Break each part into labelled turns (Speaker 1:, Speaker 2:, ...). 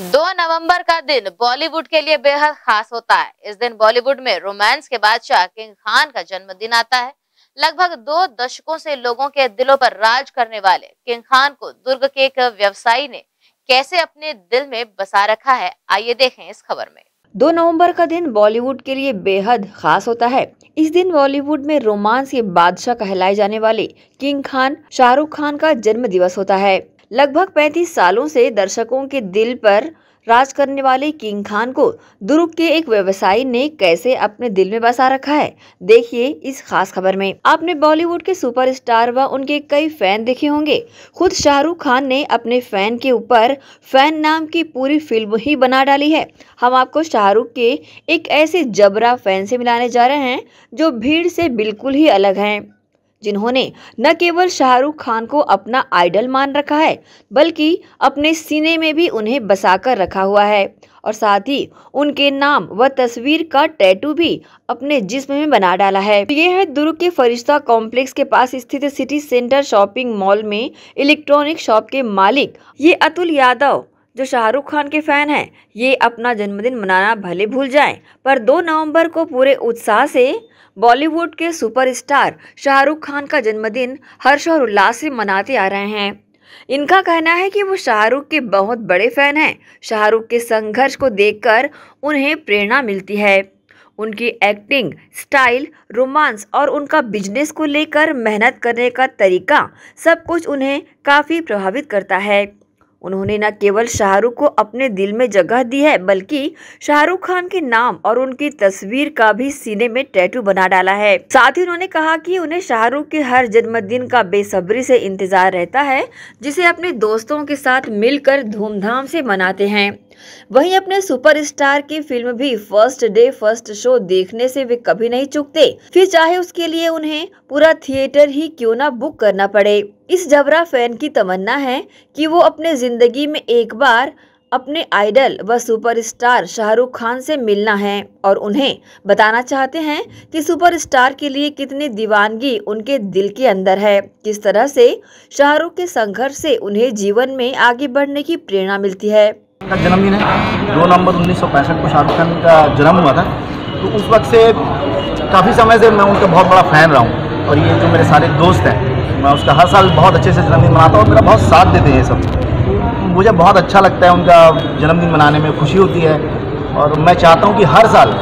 Speaker 1: दो नवंबर का दिन बॉलीवुड के लिए बेहद खास होता है इस दिन बॉलीवुड में रोमांस के बादशाह किंग खान का जन्मदिन आता है लगभग दो दशकों से लोगों के दिलों पर राज करने वाले किंग खान को दुर्ग के एक व्यवसायी ने कैसे अपने दिल में बसा रखा है आइए देखें इस खबर में दो नवंबर का दिन बॉलीवुड के लिए बेहद खास होता है इस दिन बॉलीवुड में रोमांस के बादशाह कहलाए जाने वाले किंग खान शाहरुख खान का जन्म दिवस होता है लगभग 35 सालों से दर्शकों के दिल पर राज करने वाले किंग खान को दुर्ग के एक व्यवसायी ने कैसे अपने दिल में बसा रखा है देखिए इस खास खबर में आपने बॉलीवुड के सुपरस्टार व उनके कई फैन देखे होंगे खुद शाहरुख खान ने अपने फैन के ऊपर फैन नाम की पूरी फिल्म ही बना डाली है हम आपको शाहरुख के एक ऐसे जबरा फैन से मिलाने जा रहे हैं जो भीड़ से बिल्कुल ही अलग है जिन्होंने न केवल शाहरुख खान को अपना आइडल मान रखा है बल्कि अपने सीने में भी उन्हें बसाकर रखा हुआ है और साथ ही उनके नाम व तस्वीर का टैटू भी अपने जिस्म में बना डाला है तो ये है दुर्ग के फरिश्ता कॉम्प्लेक्स के पास स्थित सिटी सेंटर शॉपिंग मॉल में इलेक्ट्रॉनिक शॉप के मालिक ये अतुल यादव जो शाहरुख खान के फैन हैं ये अपना जन्मदिन मनाना भले भूल जाएं पर 2 नवंबर को पूरे उत्साह से बॉलीवुड के सुपरस्टार शाहरुख खान का जन्मदिन हर्ष और उल्लास से मनाते आ रहे हैं इनका कहना है कि वो शाहरुख के बहुत बड़े फैन हैं शाहरुख के संघर्ष को देखकर उन्हें प्रेरणा मिलती है उनकी एक्टिंग स्टाइल रोमांस और उनका बिजनेस को लेकर मेहनत करने का तरीका सब कुछ उन्हें काफ़ी प्रभावित करता है उन्होंने न केवल शाहरुख को अपने दिल में जगह दी है बल्कि शाहरुख खान के नाम और उनकी तस्वीर का भी सीने में टैटू बना डाला है साथ ही उन्होंने कहा कि उन्हें शाहरुख के हर जन्मदिन का बेसब्री से इंतजार रहता है जिसे अपने दोस्तों के साथ मिलकर धूमधाम से मनाते हैं वहीं अपने सुपरस्टार की फिल्म भी फर्स्ट डे फर्स्ट शो देखने से वे कभी नहीं चुकते फिर चाहे उसके लिए उन्हें पूरा थिएटर ही क्यों ना बुक करना पड़े इस जबरा फैन की तमन्ना है कि वो अपने जिंदगी में एक बार अपने आइडल व सुपरस्टार शाहरुख खान से मिलना है और उन्हें बताना चाहते हैं कि सुपरस्टार के लिए कितनी दीवानगी उनके दिल के अंदर है किस तरह से शाहरुख के संघर्ष से उन्हें जीवन में आगे बढ़ने की प्रेरणा मिलती है का
Speaker 2: जन्मदिन है दो नवंबर उन्नीस को शाहरुख खान का जन्म हुआ था तो उस वक्त से काफ़ी समय से मैं उनका बहुत बड़ा फ़ैन रहा हूँ और ये जो मेरे सारे दोस्त हैं मैं उसका हर साल बहुत अच्छे से जन्मदिन मनाता हूँ और मेरा बहुत साथ देते हैं सब मुझे बहुत अच्छा लगता है उनका जन्मदिन मनाने में खुशी होती है और मैं चाहता हूँ कि हर साल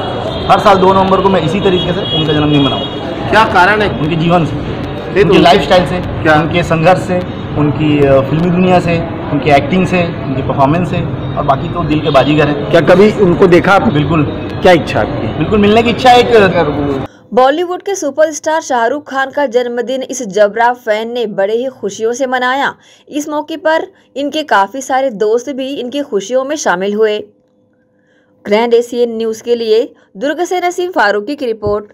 Speaker 2: हर साल दो नवंबर को मैं इसी तरीके से उनका जन्मदिन मनाऊँ क्या कारण है उनके जीवन से उनकी लाइफ से क्या उनके संघर्ष से उनकी फिल्मी दुनिया से उनकी एक्टिंग से उनकी परफॉर्मेंस से और बाकी तो दिल के बाजीगर हैं क्या कभी उनको देखा आप बिल्कुल क्या इच्छा आपकी बिल्कुल मिलने की इच्छा एक
Speaker 1: बॉलीवुड के सुपरस्टार शाहरुख खान का जन्मदिन इस जबरा फैन ने बड़े ही खुशियों से मनाया इस मौके पर इनके काफ़ी सारे दोस्त भी इनकी खुशियों में शामिल हुए ग्रैंड एशियन न्यूज़ के लिए दुर्ग से नसीम फारूकी की रिपोर्ट